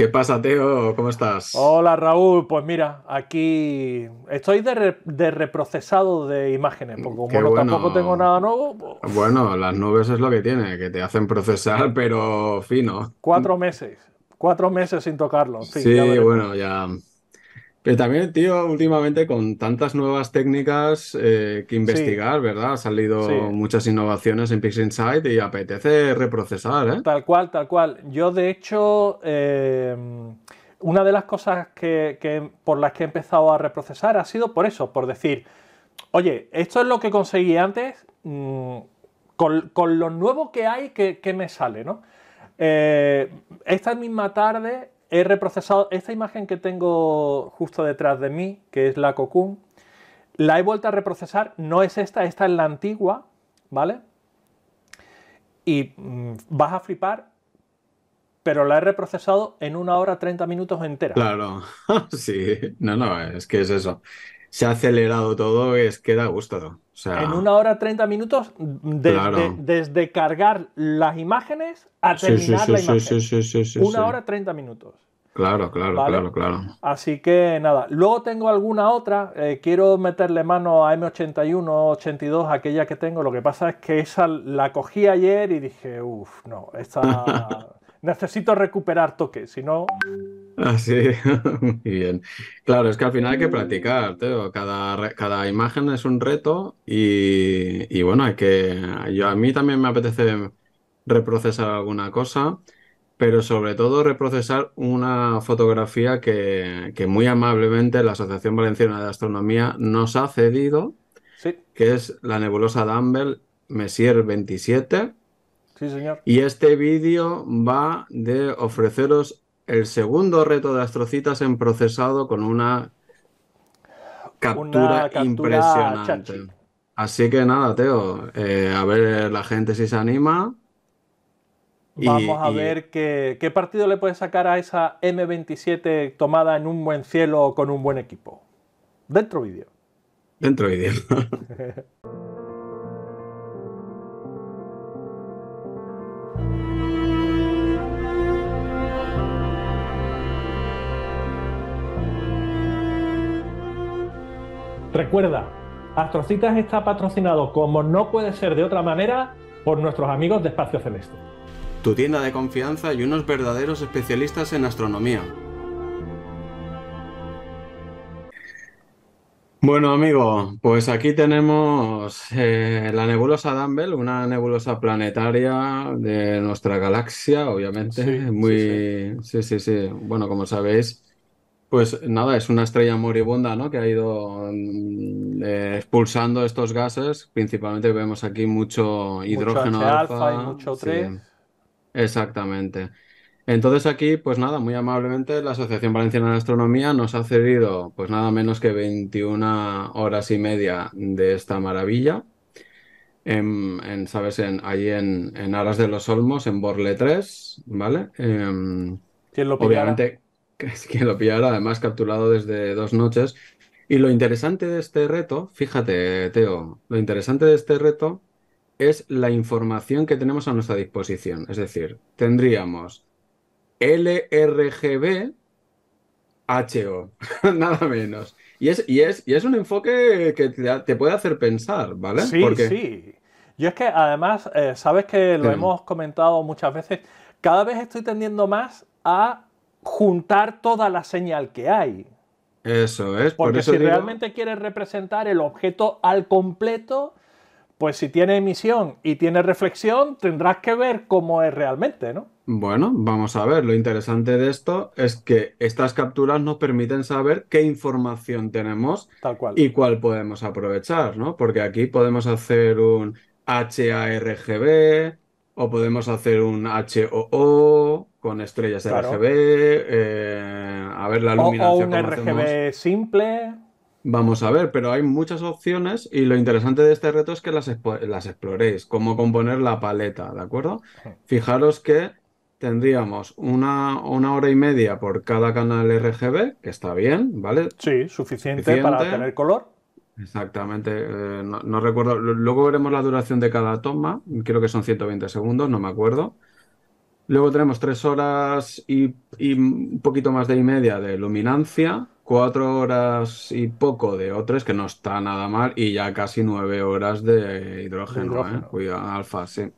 ¿Qué pasa, Teo? ¿Cómo estás? Hola, Raúl. Pues mira, aquí estoy de, reprocesado de imágenes, porque como tampoco tengo nada nuevo. Pues bueno, las nubes es lo que tiene, que te hacen procesar, pero fino. Cuatro meses. Cuatro meses sin tocarlo. Sí, bueno, ya. Pero también, tío, últimamente con tantas nuevas técnicas eh, que investigar, ¿verdad? Ha salido muchas innovaciones en PixInsight y apetece reprocesar, ¿eh? Tal cual, tal cual. Yo, de hecho, em, una de las cosas que, por las que he empezado a reprocesar ha sido por eso, por decir, oye, esto es lo que conseguí antes, mm, con, lo nuevo que hay, que, me sale, ¿no? Eh, esta misma tarde he reprocesado esta imagen que tengo justo detrás de mí, que es la Cocoon, la he vuelto a reprocesar, no es esta, esta es la antigua, ¿vale? Y mm, vas a flipar, pero la he reprocesado en una hora 30 minutos entera. Claro, sí, no, no, es que es eso se ha acelerado todo, es que da gusto. en una hora 30 minutos, desde, desde cargar las imágenes a terminar la imagen. una hora 30 minutos. Claro, claro, claro, claro. Así que nada, luego tengo alguna otra, eh, quiero meterle mano a M81, 82, aquella que tengo, lo que pasa es que esa la cogí ayer y dije, uff, no, esta necesito recuperar toque, si no... Así, ah, muy bien. Claro, es que al final hay que practicar, Cada, cada imagen es un reto y, bueno, hay que. Yo, a mí también me apetece reprocesar alguna cosa, pero sobre todo reprocesar una fotografía que, muy amablemente la Asociación Valenciana de Astronomía nos ha cedido, que es la nebulosa Dumble Messier 27. Sí, señor. Y este vídeo va de ofreceros el segundo reto de astrocitas en procesado con una captura, impresionante. Así que nada, Teo, eh, a ver la gente si se anima. Vamos a ver qué, qué, partido le puede sacar a esa M27 tomada en un buen cielo con un buen equipo. Dentro vídeo. Dentro vídeo. Recuerda, Astrocitas está patrocinado, como no puede ser de otra manera, por nuestros amigos de Espacio Celeste. Tu tienda de confianza y unos verdaderos especialistas en astronomía. Bueno, amigo, pues aquí tenemos eh, la nebulosa Dumble, una nebulosa planetaria de nuestra galaxia, obviamente. muy. Sí sí. sí, sí, sí. Bueno, como sabéis, pues nada, es una estrella moribunda, ¿no? Que ha ido mm, eh, expulsando estos gases. Principalmente vemos aquí mucho hidrógeno alfa, y mucho 3. exactamente. Entonces aquí, pues nada, muy amablemente la Asociación Valenciana de Astronomía nos ha cedido, pues nada menos que 21 horas y media de esta maravilla. En, ¿sabes? En, en, Aras de los Olmos, en Borle 3, ¿vale? Em, ¿Quién lo pide? Obviamente que, que lo pillara, además capturado desde dos noches. Y lo interesante de este reto, fíjate, Teo, lo interesante de este reto es la información que tenemos a nuestra disposición. Es decir, tendríamos LRGB HO, nada menos. Y es, y, es, y es un enfoque que te, puede hacer pensar, ¿vale? Sí, sí. Yo es que además, eh, sabes que lo hemos comentado muchas veces, cada vez estoy tendiendo más a juntar toda la señal que hay. Eso es. Porque si realmente quieres representar el objeto al completo, pues si tiene emisión y tiene reflexión, tendrás que ver cómo es realmente, ¿no? Bueno, vamos a ver. Lo interesante de esto es que estas capturas nos permiten saber qué información tenemos Tal cual. y cuál podemos aprovechar, ¿no? Porque aquí podemos hacer un HARGB o podemos hacer un HOO con estrellas RGB, eh, a ver la iluminación O, un RGB simple. Vamos a ver, pero hay muchas opciones y lo interesante de este reto es que las, las exploréis, cómo componer la paleta, ¿de acuerdo? Fijaros que tendríamos una, una hora y media por cada canal RGB, que está bien, ¿vale? Sí, suficiente, para tener color. Exactamente, eh, no, recuerdo, luego veremos la duración de cada toma, creo que son 120 segundos, no me acuerdo. Luego tenemos tres horas y, un poquito más de y media de luminancia, cuatro horas y poco de o que no está nada mal, y ya casi nueve horas de hidrógeno, ¿eh? Cuidado, alfa, sí.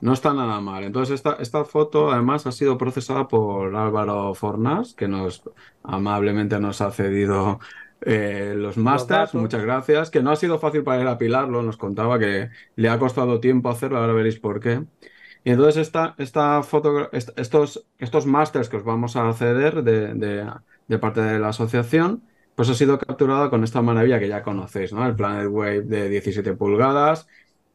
No está nada mal. Entonces, esta, esta foto además ha sido procesada por Álvaro Fornas, que nos amablemente nos ha cedido eh, los masters, muchas gracias. Que no ha sido fácil para él apilarlo, nos contaba que le ha costado tiempo hacerlo, ahora veréis por qué. Y entonces esta foto, estos, estos másters que os vamos a ceder de, parte de la asociación, pues ha sido capturada con esta maravilla que ya conocéis, ¿no? El Planet Wave de 17 pulgadas,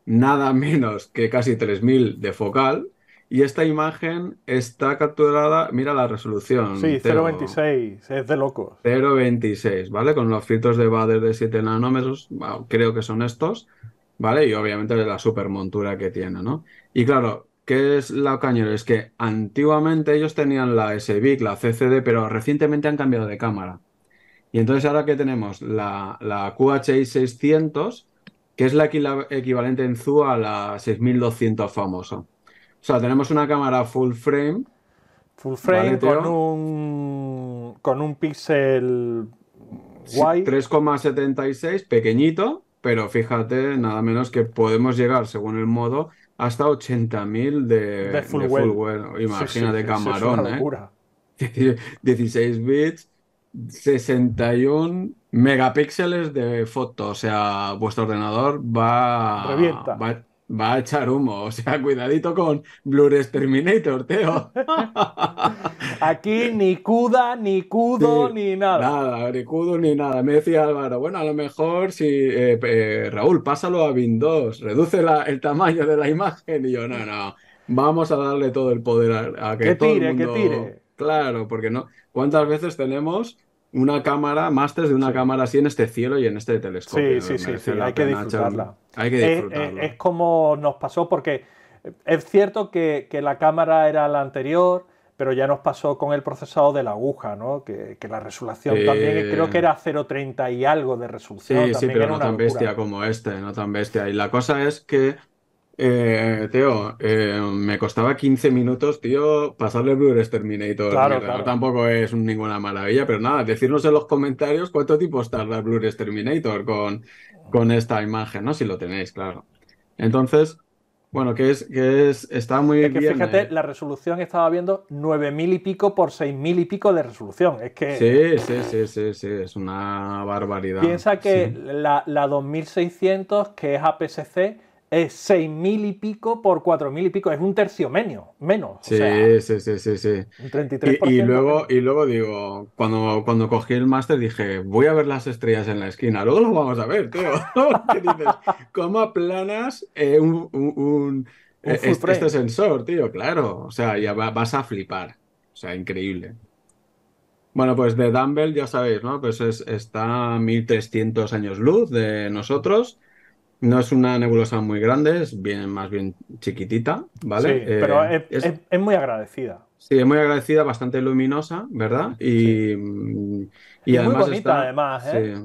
nada menos que casi 3000 de focal. Y esta imagen está capturada, mira la resolución. Sí, 0.26, es de loco. 0.26, ¿vale? Con los filtros de Bader de 7 nanómetros, creo que son estos, ¿vale? Y obviamente la super montura que tiene, ¿no? Y claro, ¿Qué es la cañón? Es que antiguamente ellos tenían la SBIC, la CCD, pero recientemente han cambiado de cámara. Y entonces ahora que tenemos la, la QHI 600, que es la equivalente en zoom a la 6200 famosa. O sea, tenemos una cámara full frame. Full frame con, un, con un píxel 3,76, pequeñito, pero fíjate, nada menos que podemos llegar, según el modo, hasta 80.000 de, de, full de Imagínate, camarón, es ¿eh? 16 bits, 61 megapíxeles de foto. O sea, vuestro ordenador va. Revienta. Va, va a echar humo. O sea, cuidadito con Blu-ray Terminator, Teo. Aquí ni cuda, ni cudo, ni nada. Nada, ni cudo, ni nada. Me decía Álvaro, bueno, a lo mejor si eh, eh, Raúl, pásalo a Windows. reduce el tamaño de la imagen. Y yo, no, no, vamos a darle todo el poder a, que, que, todo tire, el mundo... que tire. Claro, porque no. ¿Cuántas veces tenemos una cámara, máster de una cámara así en este cielo y en este telescopio? Sí, sí, sí, sí, hay que disfrutarla. Hay que eh, eh, disfrutarlo. Es, como nos pasó, porque eh, es cierto que, la cámara era la anterior, pero ya nos pasó con el procesado de la aguja, ¿no? Que, la resolución también, creo que era 0.30 y algo de resolución. sí, pero no tan bestia como este, no tan bestia. Y la cosa es que eh, Teo, eh, me costaba 15 minutos, tío, pasarle Blur Terminator. Claro, claro. tampoco es ninguna maravilla, pero nada, decirnos en los comentarios cuánto tiempo tarda Blur Terminator con, con esta imagen, ¿no? Si lo tenéis, claro. Entonces, bueno, que es, que es, está muy bien, Fíjate, eh. la resolución estaba viendo 9000 y pico por 6000 y pico de resolución. Es que. Sí, sí, sí, sí, sí es una barbaridad. Piensa que la, la 2600, que es aps es seis mil y pico por cuatro mil y pico, es un terciomenio, menos. Sí, sí, sí, sí, sí. Un 33%. Y, luego, y luego digo, cuando, cuando cogí el máster dije, voy a ver las estrellas en la esquina, luego lo vamos a ver, tío. ¿Qué dices? ¿Cómo aplanas eh, un, un, eh, este, este sensor, tío? Claro, o sea, ya vas a flipar. O sea, increíble. Bueno, pues de Dumbbell ya sabéis, ¿no? Pues está a 1300 años luz de nosotros. No es una nebulosa muy grande, es bien, más bien chiquitita, ¿vale? Sí, eh, pero es, muy agradecida. Sí, es muy agradecida, bastante luminosa, ¿verdad? Mm, y, y, además. Muy bonita, además, ¿eh?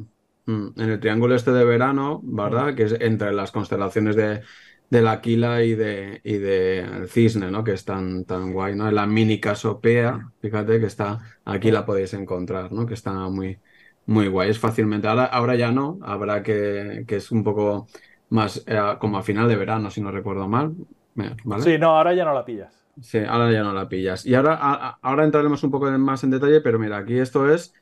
sí, mm, en el triángulo este de verano, ¿verdad? Que es entre las constelaciones de, la Aquila y de, Cisne, ¿no? Que es tan, tan guay, ¿no? La mini casopea, fíjate que está, aquí la podéis encontrar, ¿no? Que está muy, muy guay, es fácilmente. Ahora, ya no, habrá que, que es un poco más eh, como a final de verano, si no recuerdo mal. Eh, sí, no, ahora ya no la pillas. Sí, ahora ya no la pillas. Y ahora, ahora entraremos un poco más en detalle, pero mira, aquí esto es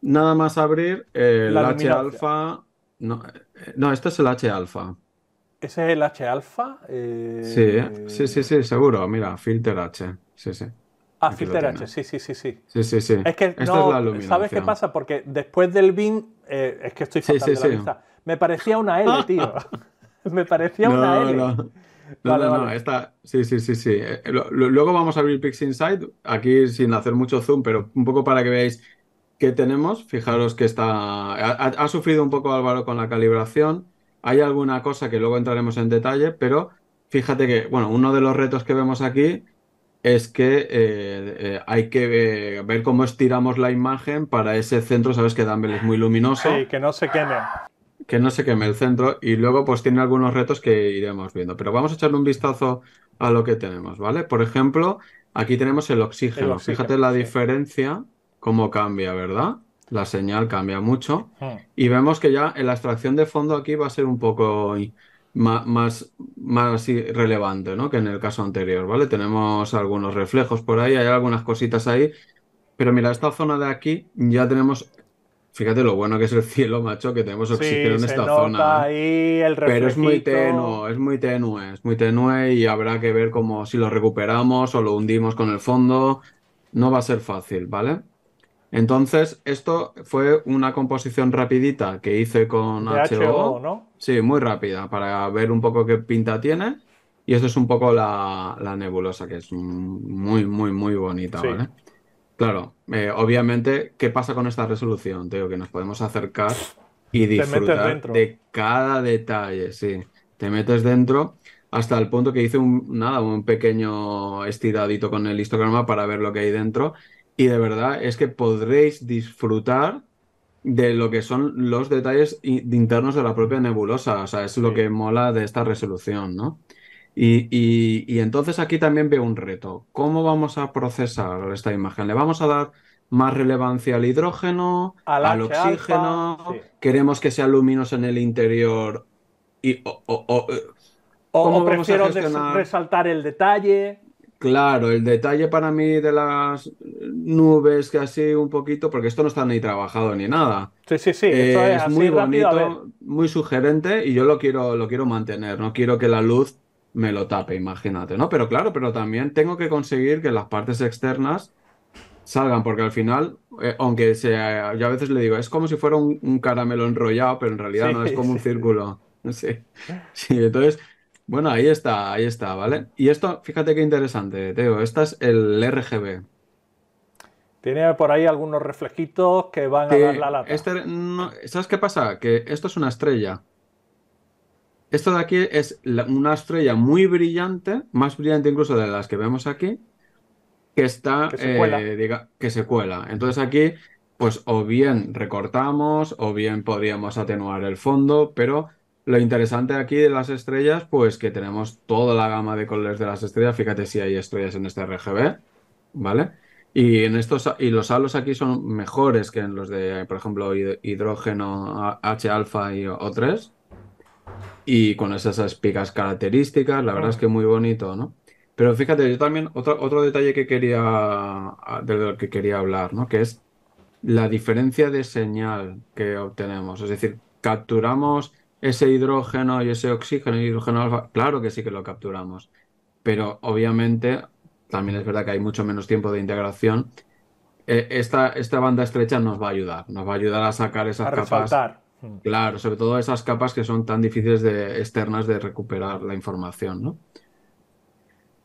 nada más abrir el H alfa. No, eh, no, este es el H alfa. ¿Ese es el H alfa? Sí, sí, sí, sí, seguro. Mira, filter H. Sí, sí. Ah, Filter H, sí, sí, sí, sí. Sí, sí, sí. Es que ¿sabes qué pasa? Porque después del BIM, eh, es que estoy faltando la Me parecía una L, tío. Me parecía una L. No. No, no, esta, sí, sí, sí, sí. Eh, eh, luego vamos a abrir Pix Inside, aquí sin hacer mucho zoom, pero un poco para que veáis qué tenemos. Fijaros que está, ha, ha sufrido un poco Álvaro con la calibración. Hay alguna cosa que luego entraremos en detalle, pero fíjate que, bueno, uno de los retos que vemos aquí es que eh, eh, hay que eh, ver cómo estiramos la imagen para ese centro, sabes que Dumble es muy luminoso. Sí, que no se queme. Que no se queme el centro y luego pues tiene algunos retos que iremos viendo. Pero vamos a echarle un vistazo a lo que tenemos, ¿vale? Por ejemplo, aquí tenemos el oxígeno. Fíjate la diferencia, cómo cambia, ¿verdad? La señal cambia mucho. Hmm. Y vemos que ya en la extracción de fondo aquí va a ser un poco más, más relevante ¿no? que en el caso anterior, ¿vale? Tenemos algunos reflejos por ahí, hay algunas cositas ahí, pero mira, esta zona de aquí ya tenemos, fíjate lo bueno que es el cielo, macho, que tenemos oxígeno en esta zona. ¿eh? el pero es muy tenue, es muy tenue, es muy tenue y habrá que ver cómo si lo recuperamos o lo hundimos con el fondo. No va a ser fácil, ¿vale? Entonces, esto fue una composición rapidita que hice con HO, ¿no? Sí, muy rápida, para ver un poco qué pinta tiene. Y esto es un poco la, la nebulosa, que es muy, muy, muy bonita, ¿vale? Claro, eh, obviamente, ¿qué pasa con esta resolución? Te digo que nos podemos acercar y disfrutar de cada detalle, sí. Te metes dentro hasta el punto que hice un, nada, un pequeño estiradito con el histograma para ver lo que hay dentro y de verdad es que podréis disfrutar de lo que son los detalles internos de la propia nebulosa. O sea, es lo que mola de esta resolución, ¿no? Y, entonces aquí también veo un reto. ¿Cómo vamos a procesar esta imagen? ¿Le vamos a dar más relevancia al hidrógeno, al, oxígeno? ¿Queremos que sea luminoso en el interior? Y, o, o, o, eh, prefiero resaltar el detalle. Claro, el detalle para mí de las nubes que así un poquito, porque esto no está ni trabajado ni nada. Sí, sí, sí. Eh, es, muy bonito, muy sugerente y yo lo quiero, lo quiero mantener. No quiero que la luz me lo tape, imagínate, ¿no? Pero claro, pero también tengo que conseguir que las partes externas salgan, porque al final, eh, aunque sea, yo a veces le digo, es como si fuera un, caramelo enrollado, pero en realidad no, es como un círculo. Sí. sí, entonces bueno, ahí está, ahí está, ¿vale? Y esto, fíjate qué interesante, Teo. Esta es el RGB. Tiene por ahí algunos reflejitos que van a dar la lata. Este, ¿Sabes qué pasa? Que esto es una estrella. Esto de aquí es una estrella muy brillante, más brillante incluso de las que vemos aquí, que está, eh, Diga, que se cuela. Entonces aquí, pues o bien recortamos, o bien podríamos atenuar el fondo, pero lo interesante aquí de las estrellas, pues que tenemos toda la gama de colores de las estrellas. Fíjate si hay estrellas en este RGB, ¿vale? Y en estos y los halos aquí son mejores que en los de, por ejemplo, hidrógeno H alfa y O3. Y con esas picas características, la verdad es que muy bonito, ¿no? Pero fíjate, yo también, otro, otro detalle que quería, ah, que quería hablar, ¿no? Que es la diferencia de señal que obtenemos. Es decir, capturamos ese hidrógeno y ese oxígeno y hidrógeno alfa, claro que sí que lo capturamos, pero obviamente también es verdad que hay mucho menos tiempo de integración. Eh, esta, banda estrecha nos va a ayudar, nos va a ayudar a sacar esas capas. Claro, sobre todo esas capas que son tan difíciles de externas de recuperar la información, ¿no?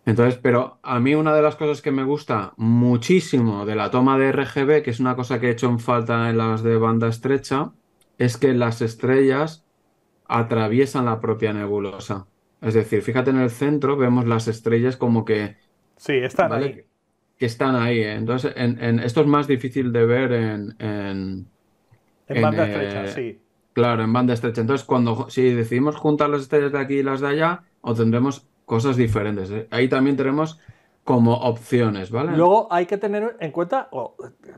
Entonces, pero a mí una de las cosas que me gusta muchísimo de la toma de RGB, que es una cosa que he hecho en falta en las de banda estrecha, es que las estrellas atraviesan la propia nebulosa. Es decir, fíjate en el centro, vemos las estrellas como que... Sí, están ahí. Que están ahí. Entonces, en, esto es más difícil de ver en... En, banda estrecha, eh, sí. Claro, en banda estrecha. Entonces, cuando si decidimos juntar las estrellas de aquí y las de allá, obtendremos cosas diferentes. Eh, ahí también tenemos como opciones, ¿vale? Luego hay que tener en cuenta,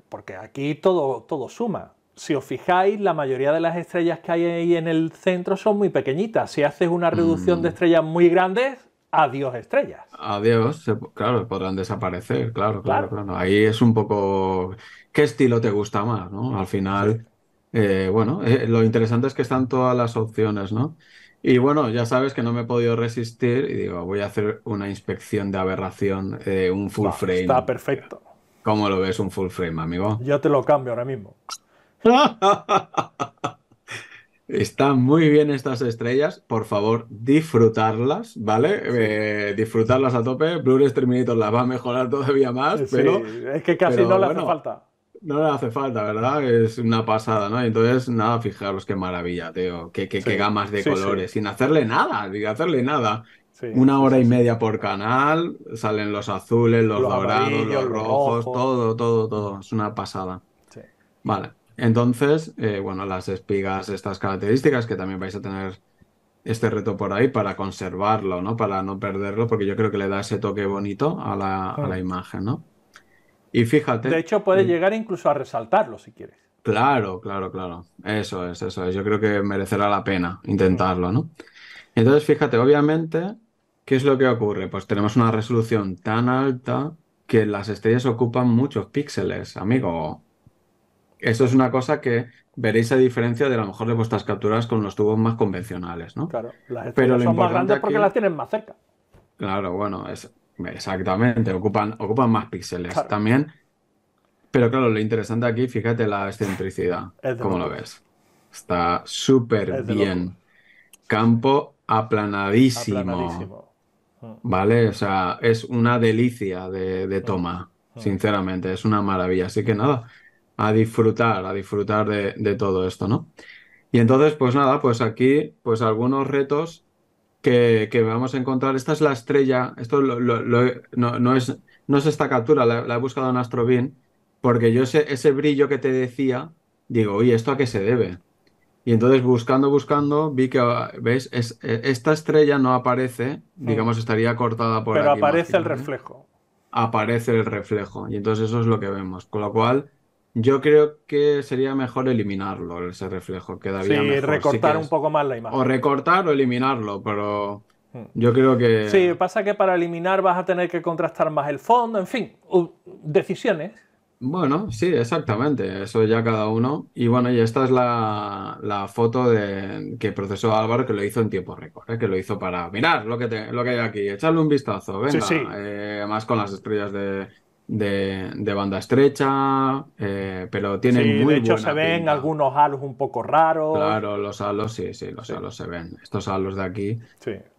porque aquí todo, todo suma si os fijáis, la mayoría de las estrellas que hay ahí en el centro son muy pequeñitas. Si haces una reducción mm. de estrellas muy grandes, adiós estrellas. Adiós, claro, podrán desaparecer, claro, claro, claro, Ahí es un poco qué estilo te gusta más, ¿no? Al final, eh, bueno, eh, lo interesante es que están todas las opciones, ¿no? Y bueno, ya sabes que no me he podido resistir y digo, voy a hacer una inspección de aberración, eh, un full frame. Está perfecto. ¿Cómo lo ves un full frame, amigo? Yo te lo cambio ahora mismo. Están muy bien estas estrellas, por favor, disfrutarlas, ¿vale? Eh, disfrutarlas a tope. Blue ray las va a mejorar todavía más, pero. Es que casi no le hace falta. No le hace falta, ¿verdad? Es una pasada, ¿no? Entonces, nada, fijaros qué maravilla, tío. Qué, gamas de colores, sin hacerle nada, sin hacerle nada. una hora y media por canal, salen los azules, los, dorados, los rojos, todo, todo, todo. Es una pasada. Vale. Entonces, eh, bueno, las espigas, estas características que también vais a tener este reto por ahí para conservarlo, ¿no? Para no perderlo, porque yo creo que le da ese toque bonito a la, imagen, ¿no? Y fíjate. De hecho, puede llegar incluso a resaltarlo si quieres. Claro, claro, claro. Eso es, eso es. Yo creo que merecerá la pena intentarlo, ¿no? Entonces, fíjate, obviamente, ¿qué es lo que ocurre? Pues tenemos una resolución tan alta que las estrellas ocupan muchos píxeles, amigo eso es una cosa que veréis a diferencia de a lo mejor de vuestras capturas con los tubos más convencionales, ¿no? Claro, Pero son más grandes porque las tienen más cerca. Claro, bueno, exactamente, ocupan, ocupan más píxeles también. Pero claro, lo interesante aquí, fíjate la excentricidad, como lo ves. Está súper bien. Campo aplanadísimo. aplanadísimo. Mm. ¿Vale? O sea, es una delicia de, de toma, mm. Mm. sinceramente, es una maravilla. Así que nada, a disfrutar, a disfrutar de, todo esto, ¿no? Y entonces, pues nada, pues aquí, pues algunos retos que, vamos a encontrar. Esta es la estrella, esto no, es, no esta captura, la, he buscado en Astrobin, porque yo sé ese brillo que te decía, digo, oye, ¿esto a qué se debe? Y entonces buscando, buscando, vi que, ¿ves? E, esta estrella no aparece, mm. digamos, estaría cortada por... Pero aparece el reflejo. Aparece el reflejo, y entonces eso es lo que vemos. Con lo cual yo creo que sería mejor eliminarlo, ese reflejo. Quedaría sí, recortar un poco más la imagen. O recortar o eliminarlo, pero hmm. yo creo que. Sí, pasa que para eliminar vas a tener que contrastar más el fondo, en fin, decisiones. Bueno, sí, exactamente. Eso ya cada uno. Y bueno, y esta es la, foto de, que procesó Álvaro, que lo hizo en tiempo récord, ¿eh? que lo hizo para mirar lo que, lo que hay aquí, echarle un vistazo, venga, eh, más con las estrellas de, de, banda estrecha, eh, pero tienen sí, muy de hecho se ven algunos halos un poco raros. Claro, los halos, sí, sí, los halos se ven. Estos halos de aquí,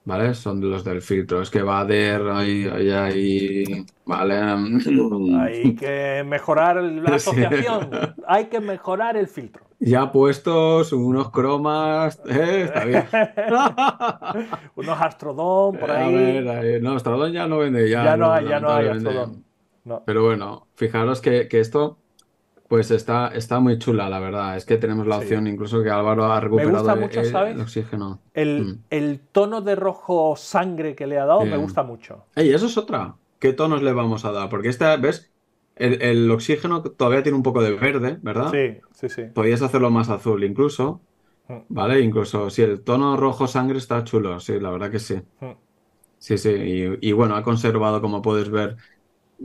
¿vale? Son los del filtro. Es que va ahí, ahí, ahí, ¿vale? Hay que mejorar la asociación, hay que mejorar el filtro. Ya puestos unos cromas, eh, está bien. unos Astrodon por ahí. A ver, No, Astrodon ya no vende. Ya, ya no, ya no, no hay Astrodon. Pero bueno, fijaros que, esto pues está, está muy chula, la verdad. Es que tenemos la opción, incluso que Álvaro ha recuperado el, oxígeno. Mm. El, tono de rojo sangre que le ha dado me gusta mucho. Ey, eso es otra. ¿Qué tonos le vamos a dar? Porque esta, ¿ves? El, oxígeno todavía tiene un poco de verde, ¿verdad? Sí, sí, sí. Podías hacerlo más azul incluso. Mm. ¿Vale? Incluso si el tono rojo sangre está chulo, sí, la verdad que sí. Mm. Sí, sí. Y, y bueno, ha conservado, como puedes ver,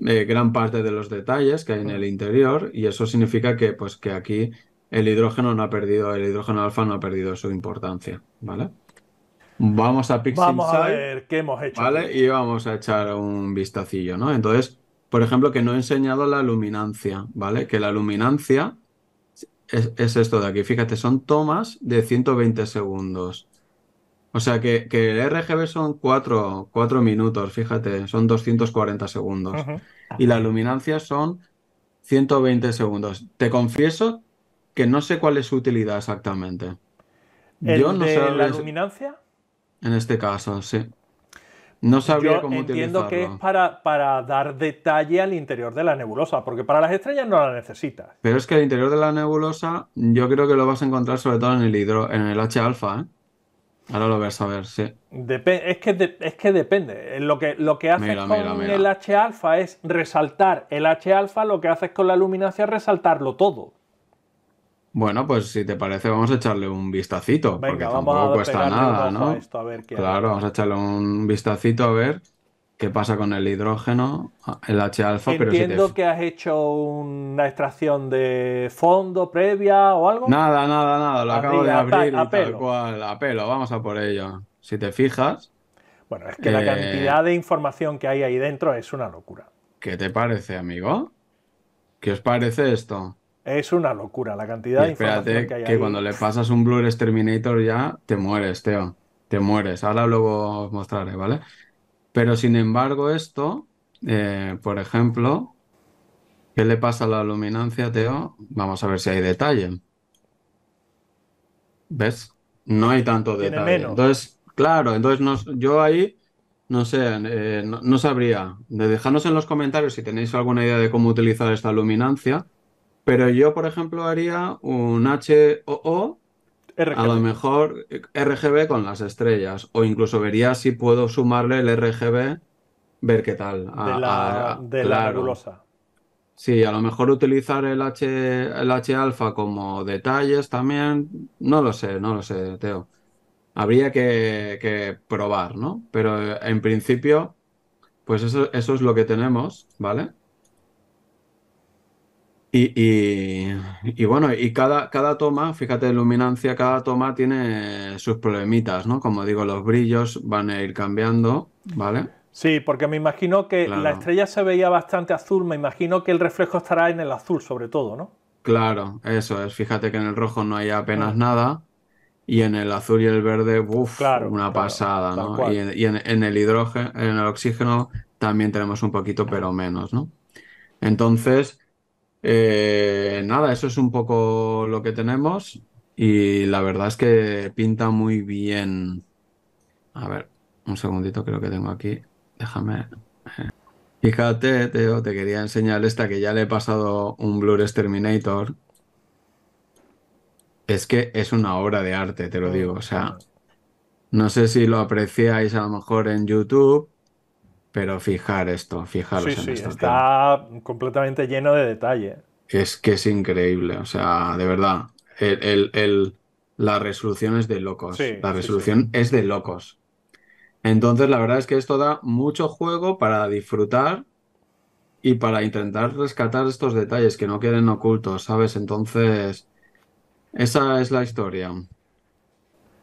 eh, gran parte de los detalles que hay en el interior y eso significa que, pues, que aquí el hidrógeno no ha perdido, el hidrógeno alfa no ha perdido su importancia, ¿vale? Vamos a Pixel Vamos a ver qué hemos hecho. ¿Vale? Y vamos a echar un vistacillo, ¿no? Entonces, por ejemplo, que no he enseñado la luminancia, ¿vale? Que la luminancia es, es esto de aquí. Fíjate, son tomas de 120 segundos. O sea que, el RGB son 4 cuatro, minutos, fíjate, son 240 segundos. Y la luminancia son 120 segundos. Te confieso que no sé cuál es su utilidad exactamente. Yo no de la luminancia? En este caso, sí. No sabía Yo entiendo que es para, para, dar detalle al interior de la nebulosa, porque para las estrellas no la necesitas. Pero es que el interior de la nebulosa yo creo que lo vas a encontrar sobre todo en el hidro, en el H alfa, ¿eh? Ahora lo ves, a ver, sí. es, que es que depende. Eh, lo que, lo que haces con el H-alfa es resaltar el H-alfa, lo que haces con la luminancia es resaltarlo todo. Bueno, pues si te parece, vamos a echarle un vistacito, porque tampoco cuesta nada, ¿no? claro, vamos a echarle un vistacito a ver qué pasa con el hidrógeno, el H-alfa. Entiendo pero que has hecho una extracción de fondo previa o algo. Nada, nada, nada, lo acabo de abrir a, pelo. tal cual, a pelo, vamos a por ello. Si te fijas. Bueno, es que la cantidad de información que hay ahí dentro es una locura. ¿Qué te parece, amigo? ¿Qué os parece esto? Es una locura la cantidad de información que hay que cuando le pasas un Blur Exterminator ya te mueres, Teo. Te mueres. Ahora luego os mostraré, ¿vale? Pero sin embargo, esto, eh, por ejemplo, ¿qué le pasa a la luminancia, Teo? Vamos a ver si hay detalle. ¿Ves? No hay tanto detalle. Entonces, claro, entonces yo ahí no sé, eh, no, sabría. De dejarnos en los comentarios si tenéis alguna idea de cómo utilizar esta luminancia. Pero yo, por ejemplo, haría un HOO a lo mejor eh, RGB con las estrellas. O incluso vería si puedo sumarle el RGB, ver qué tal. de la, Sí, a lo mejor utilizar el H, el H alfa como detalles también. No lo sé, no lo sé, Teo. Habría que, probar, ¿no? Pero eh, en principio, pues eso, eso es lo que tenemos, ¿vale? Y, bueno, y cada, cada toma, fíjate, luminancia, cada toma tiene sus problemitas, ¿no? Como digo, los brillos van a ir cambiando, ¿vale? Sí, porque me imagino que la estrella se veía bastante azul, me imagino que el reflejo estará en el azul sobre todo, ¿no? Claro, eso es. Fíjate que en el rojo no hay apenas nada y en el azul y el verde, uff, una pasada, ¿no? Y, en el hidrógeno, en el oxígeno también tenemos un poquito, pero menos, ¿no? Entonces... Eh, nada, eso es un poco lo que tenemos y la verdad es que pinta muy bien. A ver, un segundito creo que tengo aquí. Déjame. Eh. Fíjate, Teo, te quería enseñar esta que ya le he pasado un Blur Exterminator. Es que es una obra de arte, te lo digo. O sea, no sé si lo apreciáis a lo mejor en YouTube, pero fijar esto, fijaros sí, Está completamente lleno de detalle. Es que es increíble, o sea, de verdad. El, la resolución es de locos. la resolución es de locos. Entonces, la verdad es que esto da mucho juego para disfrutar y para intentar rescatar estos detalles que no queden ocultos, ¿sabes? Entonces, esa es la historia.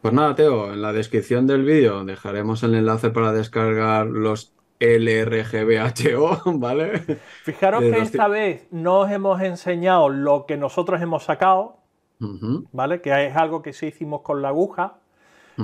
Pues nada, Teo, en la descripción del vídeo dejaremos el enlace para descargar los LRGBHO, ¿vale? Fijaros que esta vez no os hemos enseñado lo que nosotros hemos sacado, ¿vale? Que es algo que sí hicimos con la aguja,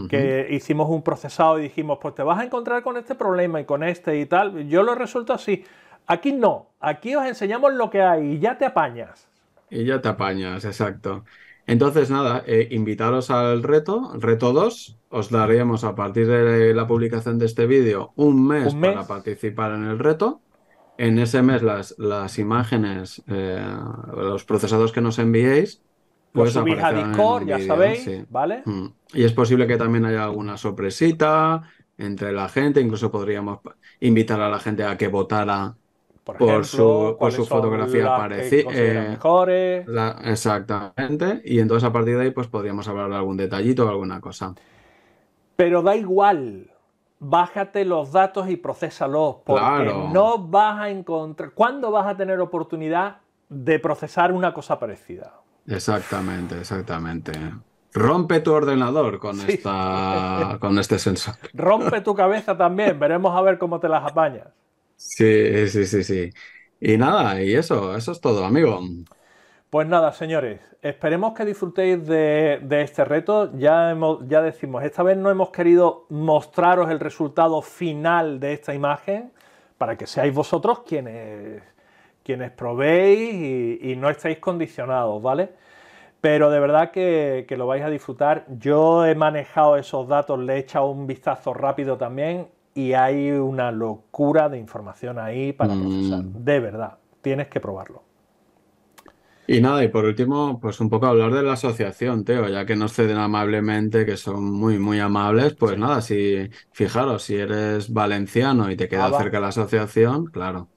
que hicimos un procesado y dijimos, pues te vas a encontrar con este problema y con este y tal. Yo lo resuelto así. Aquí no, aquí os enseñamos lo que hay y ya te apañas. Y ya te apañas, exacto. Entonces, nada, eh, invitaros al reto, reto 2, os daríamos a partir de la publicación de este vídeo un mes, para participar en el reto. En ese mes las, las imágenes, eh, los procesados que nos enviéis, pues a Discord, ya sabéis, ¿vale? Mm. Y es posible que también haya alguna sorpresita entre la gente, incluso podríamos invitar a la gente a que votara por, su, por su fotografía parecida. Eh, exactamente. Y entonces a partir de ahí pues podríamos hablar de algún detallito alguna cosa. Pero da igual, bájate los datos y procesalos, porque no vas a encontrar. ¿Cuándo vas a tener oportunidad de procesar una cosa parecida? Exactamente, exactamente. Rompe tu ordenador con, esta, con este sensor. Rompe tu cabeza también, veremos a ver cómo te las apañas. Sí, sí, sí, sí. Y nada, y eso, eso es todo, amigo. Pues nada, señores, esperemos que disfrutéis de, este reto. Ya, decimos, esta vez no hemos querido mostraros el resultado final de esta imagen para que seáis vosotros quienes, probéis y, no estéis condicionados, ¿vale? Pero de verdad que, lo vais a disfrutar. Yo he manejado esos datos, le he echado un vistazo rápido también y hay una locura de información ahí para mm. procesar. De verdad, tienes que probarlo. Y nada, y por último, pues un poco hablar de la asociación, Teo, ya que nos ceden amablemente, que son muy, muy amables, pues nada, si fijaros, si eres valenciano y te queda ah, cerca la asociación, claro.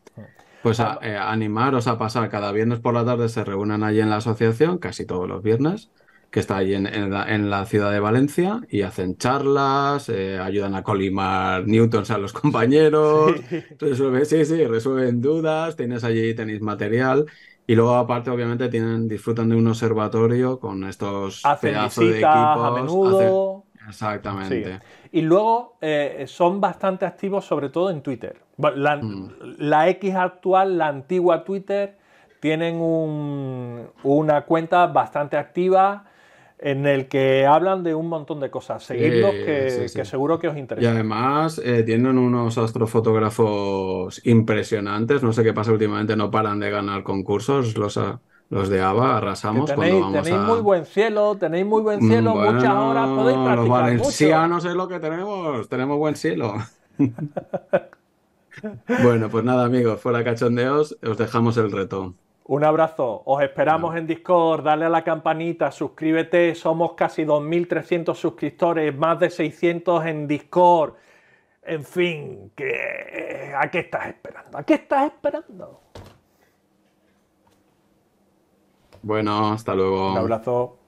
Pues a, eh, animaros a pasar, cada viernes por la tarde se reúnen allí en la asociación, casi todos los viernes, que está allí en, la, ciudad de Valencia, y hacen charlas, eh, ayudan a colimar newtons a los compañeros, resuelven, sí, sí, resuelven dudas, tienes allí, tenéis material, y luego, aparte, obviamente, tienen, disfrutan de un observatorio con estos pedazos de equipos. A menudo. Exactamente. Y luego eh, son bastante activos, sobre todo en Twitter. Mm. La, X actual, la antigua Twitter, tienen una cuenta bastante activa en el que hablan de un montón de cosas. Seguidlos que, seguro que os interesa. Y además eh, tienen unos astrofotógrafos impresionantes. No sé qué pasa últimamente, no paran de ganar concursos. Los, ah, de ABA arrasamos. cuando vamos a... tenéis muy buen cielo, tenéis muy buen cielo, mm, muchas horas podéis practicar. Los valencianos es lo que tenemos, tenemos buen cielo. bueno, pues nada, amigos, fuera cachondeos, os dejamos el reto. Un abrazo, os esperamos en Discord, dale a la campanita, suscríbete, somos casi 2.300 suscriptores, más de 600 en Discord. En fin, ¿a qué estás esperando? ¿A qué estás esperando? Bueno, hasta luego. Un abrazo.